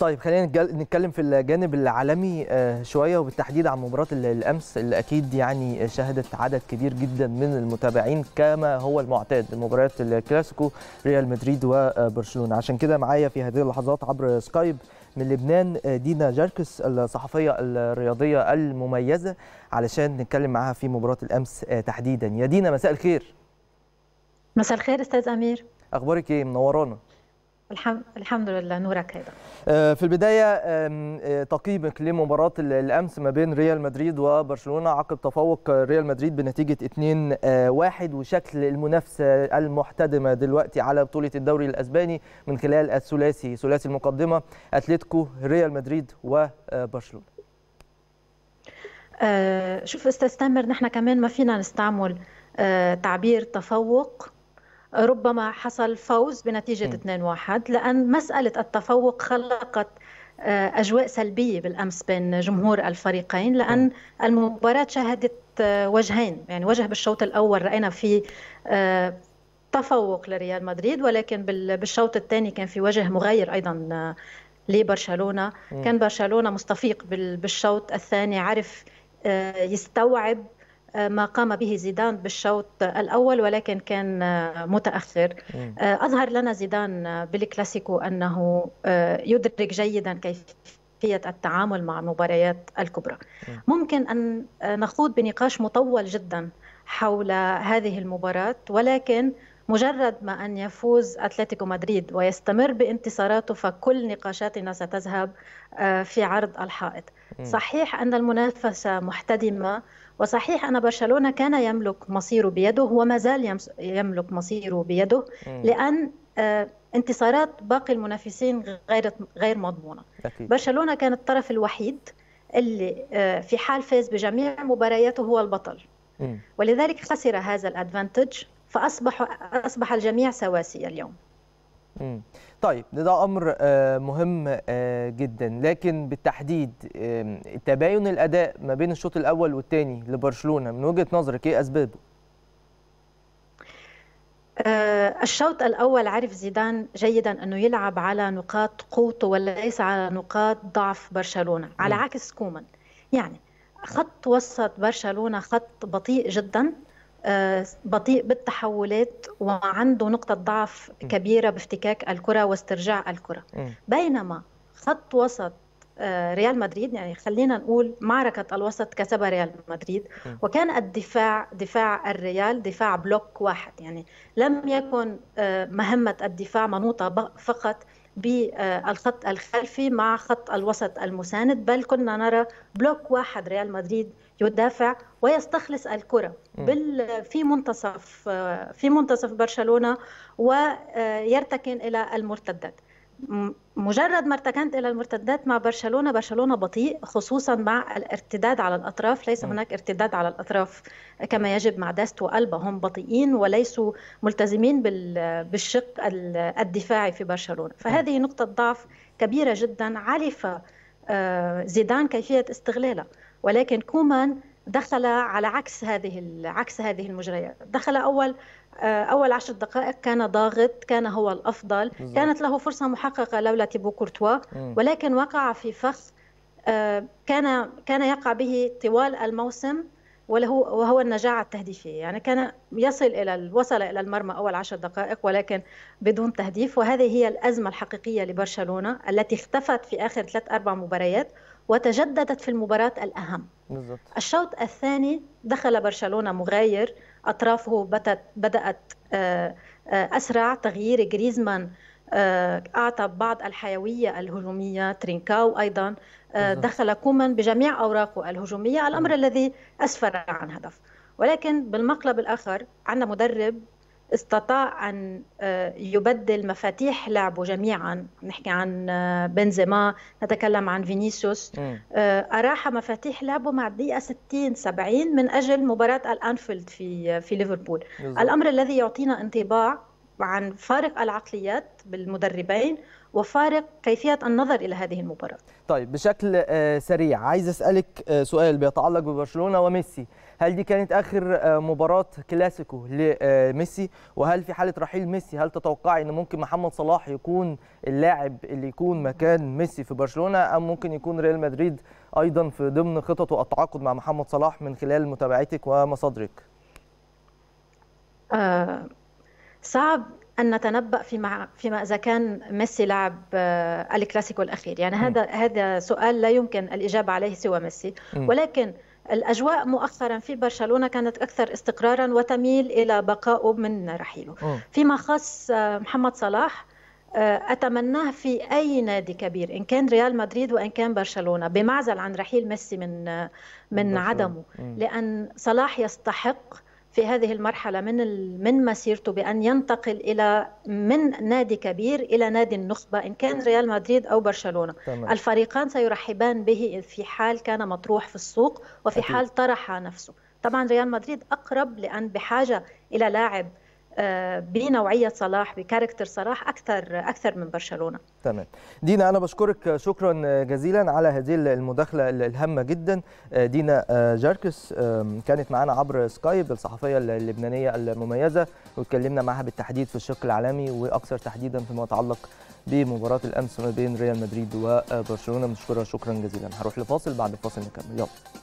طيب خلينا نتكلم في الجانب العالمي آه، شويه وبالتحديد عن مباراه الامس اللي اكيد يعني شهدت عدد كبير جدا من المتابعين كما هو المعتاد مباراه الكلاسيكو ريال مدريد وبرشلونه عشان كده معايا في هذه اللحظات عبر سكايب من لبنان آه، دينا جاركس الصحفيه الرياضيه المميزه علشان نتكلم معاها في مباراه الامس آه، تحديدا يا دينا مساء الخير مساء الخير استاذ امير اخبارك ايه منورانا الحمد لله نورك هيدا آه، في البدايه آه، تقييمك لمباراه الامس ما بين ريال مدريد وبرشلونه عقب تفوق ريال مدريد بنتيجه 2-1 آه، وشكل المنافسه المحتدمه دلوقتي على بطوله الدوري الاسباني من خلال الثلاثي ثلاثي المقدمه اتلتيكو ريال مدريد وبرشلونه شوف استاذ تامر نحن كمان ما فينا نستعمل تعبير تفوق ربما حصل فوز بنتيجة 2-1 لأن مسألة التفوق خلقت آه، أجواء سلبية بالأمس بين جمهور الفريقين لأن المباراة شهدت آه، وجهين يعني وجه بالشوط الأول رأينا فيه آه، تفوق لريال مدريد ولكن بالشوط الثاني كان في وجه مغير أيضا لبرشلونة كان برشلونة مستفيق بالشوط الثاني عرف يستوعب آه، ما قام به زيدان بالشوط الأول ولكن كان آه، متأخر آه، أظهر لنا زيدان بالكلاسيكو أنه يدرك جيدا كيفية التعامل مع المباريات الكبرى ممكن أن نخوض بنقاش مطول جدا حول هذه المباراة ولكن مجرد ما أن يفوز أتلتيكو مدريد ويستمر بانتصاراته فكل نقاشاتنا ستذهب آه، في عرض الحائط صحيح أن المنافسة محتدمة وصحيح أن برشلونة كان يملك مصيره بيده وما زال يملك مصيره بيده لأن آه، انتصارات باقي المنافسين غير غير مضمونه برشلونه كان الطرف الوحيد اللي آه، في حال فاز بجميع مبارياته هو البطل ولذلك خسر هذا الادفانتج فاصبح اصبح الجميع سواسيه اليوم طيب ده امر آه، مهم آه، جدا لكن بالتحديد تباين الاداء ما بين الشوط الاول والثاني لبرشلونه من وجهه نظرك ايه اسبابه آه، الشوط الأول عرف زيدان جيدا أنه يلعب على نقاط قوته وليس على نقاط ضعف برشلونة على عكس كومان يعني خط وسط برشلونة خط بطيء جدا بطيء بالتحولات وعنده نقطة ضعف كبيرة بافتكاك الكرة واسترجاع الكرة بينما خط وسط آه، ريال مدريد يعني خلينا نقول معركة الوسط كسبها ريال مدريد وكان الدفاع دفاع الريال دفاع بلوك واحد يعني لم يكن آه، مهمة الدفاع منوطة فقط بالخط الخلفي مع خط الوسط المساند بل كنا نرى بلوك واحد ريال مدريد يدافع ويستخلص الكرة بال في منتصف في منتصف برشلونة ويرتكن إلى المرتدات مجرد ما ارتكنت الى المرتدات مع برشلونه برشلونه بطيء خصوصا مع الارتداد على الاطراف ليس هناك ارتداد على الاطراف كما يجب مع داست والبا هم بطيئين وليسوا ملتزمين بالشق الدفاعي في برشلونه فهذه نقطه ضعف كبيره جدا عرف آه، زيدان كيفيه استغلاله ولكن كومان دخل على عكس هذه عكس هذه المجريات دخل اول آه، اول عشر دقائق كان ضاغط كان هو الافضل بالزبط. كانت له فرصه محققه لولا تيبو كورتوا ولكن وقع في فخ آه، كان كان يقع به طوال الموسم وهو النجاعة التهديفية يعني كان يصل إلى وصل إلى المرمى أول عشر دقائق ولكن بدون تهديف وهذه هي الأزمة الحقيقية لبرشلونة التي اختفت في آخر ثلاث أربع مباريات وتجددت في المباراة الأهم بالضبط. الشوط الثاني دخل برشلونة مغاير أطرافه بدأت آه، آه، أسرع تغيير جريزمان آه، أعطى بعض الحيوية الهجومية ترينكاو أيضا آه، دخل كومان بجميع أوراقه الهجومية الأمر نعم. الذي أسفر عن هدف ولكن بالمقلب الآخر عندنا مدرب استطاع أن آه، يبدل مفاتيح لعبه جميعا نحكي عن بنزيما نتكلم عن فينيسيوس نعم. أراح مفاتيح لعبه مع الدقيقة 60 70 من أجل مباراة الأنفيلد في في ليفربول الأمر الذي يعطينا انطباع عن فارق العقليات بالمدربين وفارق كيفية النظر إلى هذه المباراة طيب بشكل آه، سريع عايز أسألك آه، سؤال بيتعلق ببرشلونة وميسي هل دي كانت آخر آه، مباراة كلاسيكو لميسي وهل في حالة رحيل ميسي هل تتوقعي أن ممكن محمد صلاح يكون اللاعب اللي يكون مكان ميسي في برشلونة أم ممكن يكون ريال مدريد أيضا في ضمن خططه التعاقد مع محمد صلاح من خلال متابعتك ومصادرك آه صعب ان نتنبا فيما فيما اذا كان ميسي لعب آه، الكلاسيكو الاخير يعني هذا هذا سؤال لا يمكن الاجابه عليه سوى ميسي ولكن الاجواء مؤخرا في برشلونه كانت اكثر استقرارا وتميل الى بقائه من رحيله فيما خص آه، محمد صلاح آه، اتمناه في اي نادي كبير ان كان ريال مدريد وان كان برشلونه بمعزل عن رحيل ميسي من من برشلونة. عدمه لان صلاح يستحق في هذه المرحلة من من مسيرته بأن ينتقل إلى من نادي كبير إلى نادي النخبة إن كان ريال مدريد أو برشلونة تمام. الفريقان سيرحبان به في حال كان مطروح في السوق وفي أكيد. حال طرح نفسه طبعا ريال مدريد أقرب لأن بحاجة إلى لاعب آه، بنوعيه صلاح بكاركتر صلاح اكثر اكثر من برشلونه تمام دينا انا بشكرك آه، شكرا آه، جزيلا على هذه المداخله الهامه جدا دينا جاركس كانت معنا عبر سكايب الصحفيه اللبنانيه المميزه واتكلمنا معها بالتحديد في الشق العالمي واكثر تحديدا فيما يتعلق بمباراه الامس ما بين ريال مدريد وبرشلونه بنشكرها شكرا جزيلا هروح لفاصل بعد الفاصل نكمل يلا